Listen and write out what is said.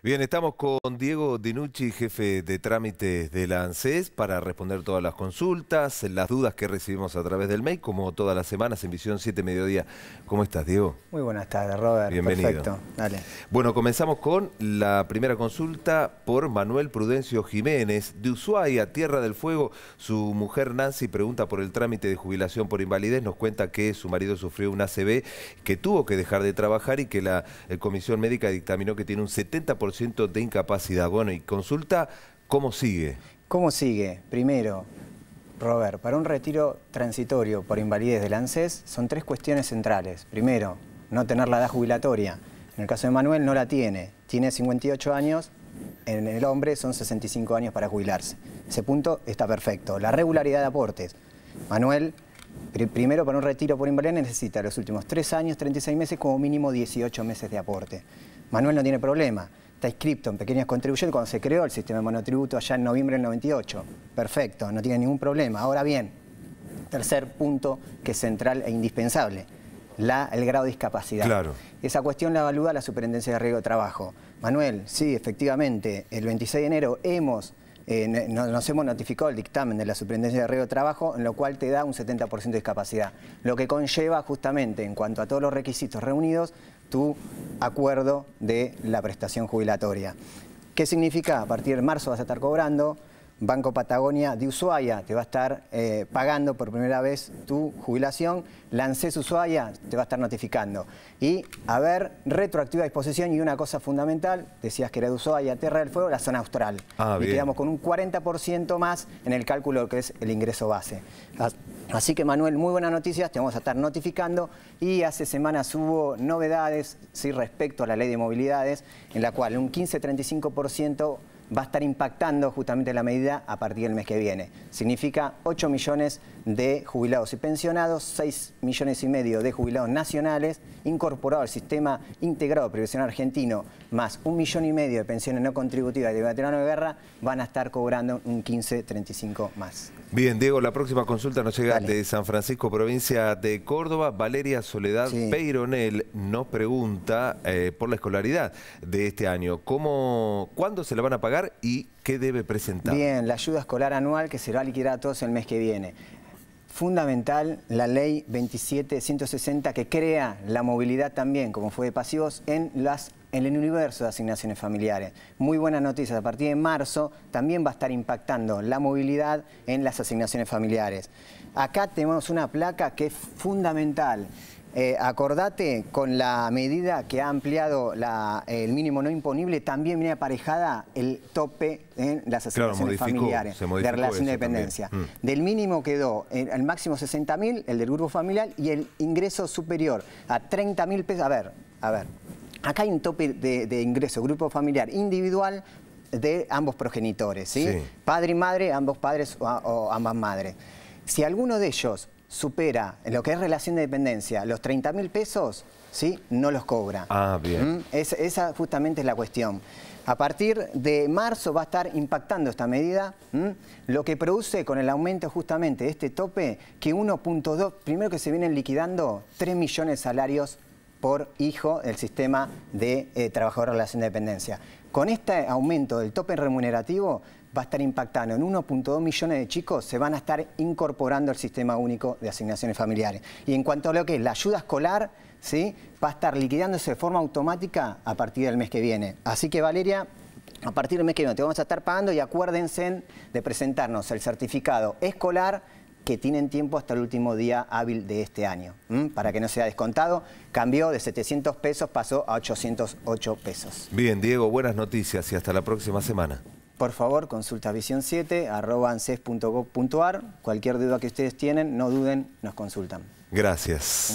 Bien, estamos con Diego Dinucci, jefe de trámites de la ANSES, para responder todas las consultas, las dudas que recibimos a través del mail, como todas las semanas en Visión 7 Mediodía. ¿Cómo estás, Diego? Muy buenas tardes, Robert. Bienvenido. Perfecto, dale. Bueno, comenzamos con la primera consulta por Manuel Prudencio Jiménez, de Ushuaia, Tierra del Fuego. Su mujer Nancy pregunta por el trámite de jubilación por invalidez. Nos cuenta que su marido sufrió un ACV que tuvo que dejar de trabajar y que la eh, Comisión Médica dictaminó que tiene un 70% de incapacidad. Bueno, y consulta, ¿cómo sigue? ¿Cómo sigue? Primero, Robert, para un retiro transitorio por invalidez del ANSES son tres cuestiones centrales. Primero, no tener la edad jubilatoria. En el caso de Manuel no la tiene. Tiene 58 años, en el hombre son 65 años para jubilarse. Ese punto está perfecto. La regularidad de aportes. Manuel, primero para un retiro por invalidez necesita los últimos 3 años, 36 meses, como mínimo 18 meses de aporte. Manuel no tiene problema está inscrito en pequeñas contribuciones cuando se creó el sistema de monotributo allá en noviembre del 98. Perfecto, no tiene ningún problema. Ahora bien, tercer punto que es central e indispensable, la, el grado de discapacidad. Claro. Esa cuestión la evalúa la Superintendencia de Riesgo de Trabajo. Manuel, sí, efectivamente, el 26 de enero hemos... Eh, nos hemos notificado el dictamen de la Superintendencia de Riesgo de Trabajo, en lo cual te da un 70% de discapacidad, lo que conlleva justamente, en cuanto a todos los requisitos reunidos, tu acuerdo de la prestación jubilatoria. ¿Qué significa? A partir de marzo vas a estar cobrando, Banco Patagonia de Ushuaia te va a estar eh, pagando por primera vez tu jubilación, Lancés Ushuaia te va a estar notificando. Y a ver, retroactiva disposición y una cosa fundamental, decías que era de Ushuaia, Tierra del Fuego, la zona austral. Ah, y quedamos con un 40% más en el cálculo que es el ingreso base. Así que Manuel, muy buenas noticias, te vamos a estar notificando y hace semanas hubo novedades sí, respecto a la ley de movilidades en la cual un 15-35% va a estar impactando justamente la medida a partir del mes que viene. Significa 8 millones de jubilados y pensionados, 6 millones y medio de jubilados nacionales, incorporados al sistema integrado previsional argentino, más un millón y medio de pensiones no contributivas de veteranos de guerra, van a estar cobrando un 15, 35 más. Bien, Diego, la próxima consulta nos llega de San Francisco, provincia de Córdoba. Valeria Soledad Peironel nos pregunta eh, por la escolaridad de este año. ¿Cómo, ¿Cuándo se la van a pagar y qué debe presentar? Bien, la ayuda escolar anual que será liquidada a todos el mes que viene fundamental la ley 27.160 que crea la movilidad también, como fue de pasivos, en las en el universo de asignaciones familiares. Muy buenas noticias, a partir de marzo también va a estar impactando la movilidad en las asignaciones familiares. Acá tenemos una placa que es fundamental, eh, acordate, con la medida que ha ampliado el mínimo no imponible, también viene aparejada el tope en las asociaciones familiares de relación de dependencia. Mm. Del mínimo quedó el, máximo 60 mil, el del grupo familiar, y el ingreso superior a 30 mil pesos. A ver, a ver. Acá hay un tope de, ingreso, grupo familiar individual, de ambos progenitores, ¿sí? Padre y madre, ambos padres o ambas madres. Si alguno de ellos supera, lo que es relación de dependencia, los 30 mil pesos, ¿sí? no los cobra. Ah, bien. ¿Mm? esa justamente es la cuestión. A partir de marzo va a estar impactando esta medida, lo que produce con el aumento justamente de este tope que 1.2, primero que se vienen liquidando 3 millones de salarios por hijo del sistema de eh, trabajadores de relación de dependencia. Con este aumento del tope remunerativo va a estar impactando en 1.2 millones de chicos, se van a estar incorporando al sistema único de asignaciones familiares. Y en cuanto a lo que es la ayuda escolar, ¿sí? va a estar liquidándose de forma automática a partir del mes que viene. Así que Valeria, a partir del mes que viene te vamos a estar pagando y acuérdense de presentarnos el certificado escolar que tienen tiempo hasta el último día hábil de este año, ¿Mm? para que no sea descontado. Cambió de 700 pesos, pasó a 808 pesos. Bien, Diego, buenas noticias y hasta la próxima semana por favor consulta visión7 cualquier duda que ustedes tienen, no duden, nos consultan. Gracias.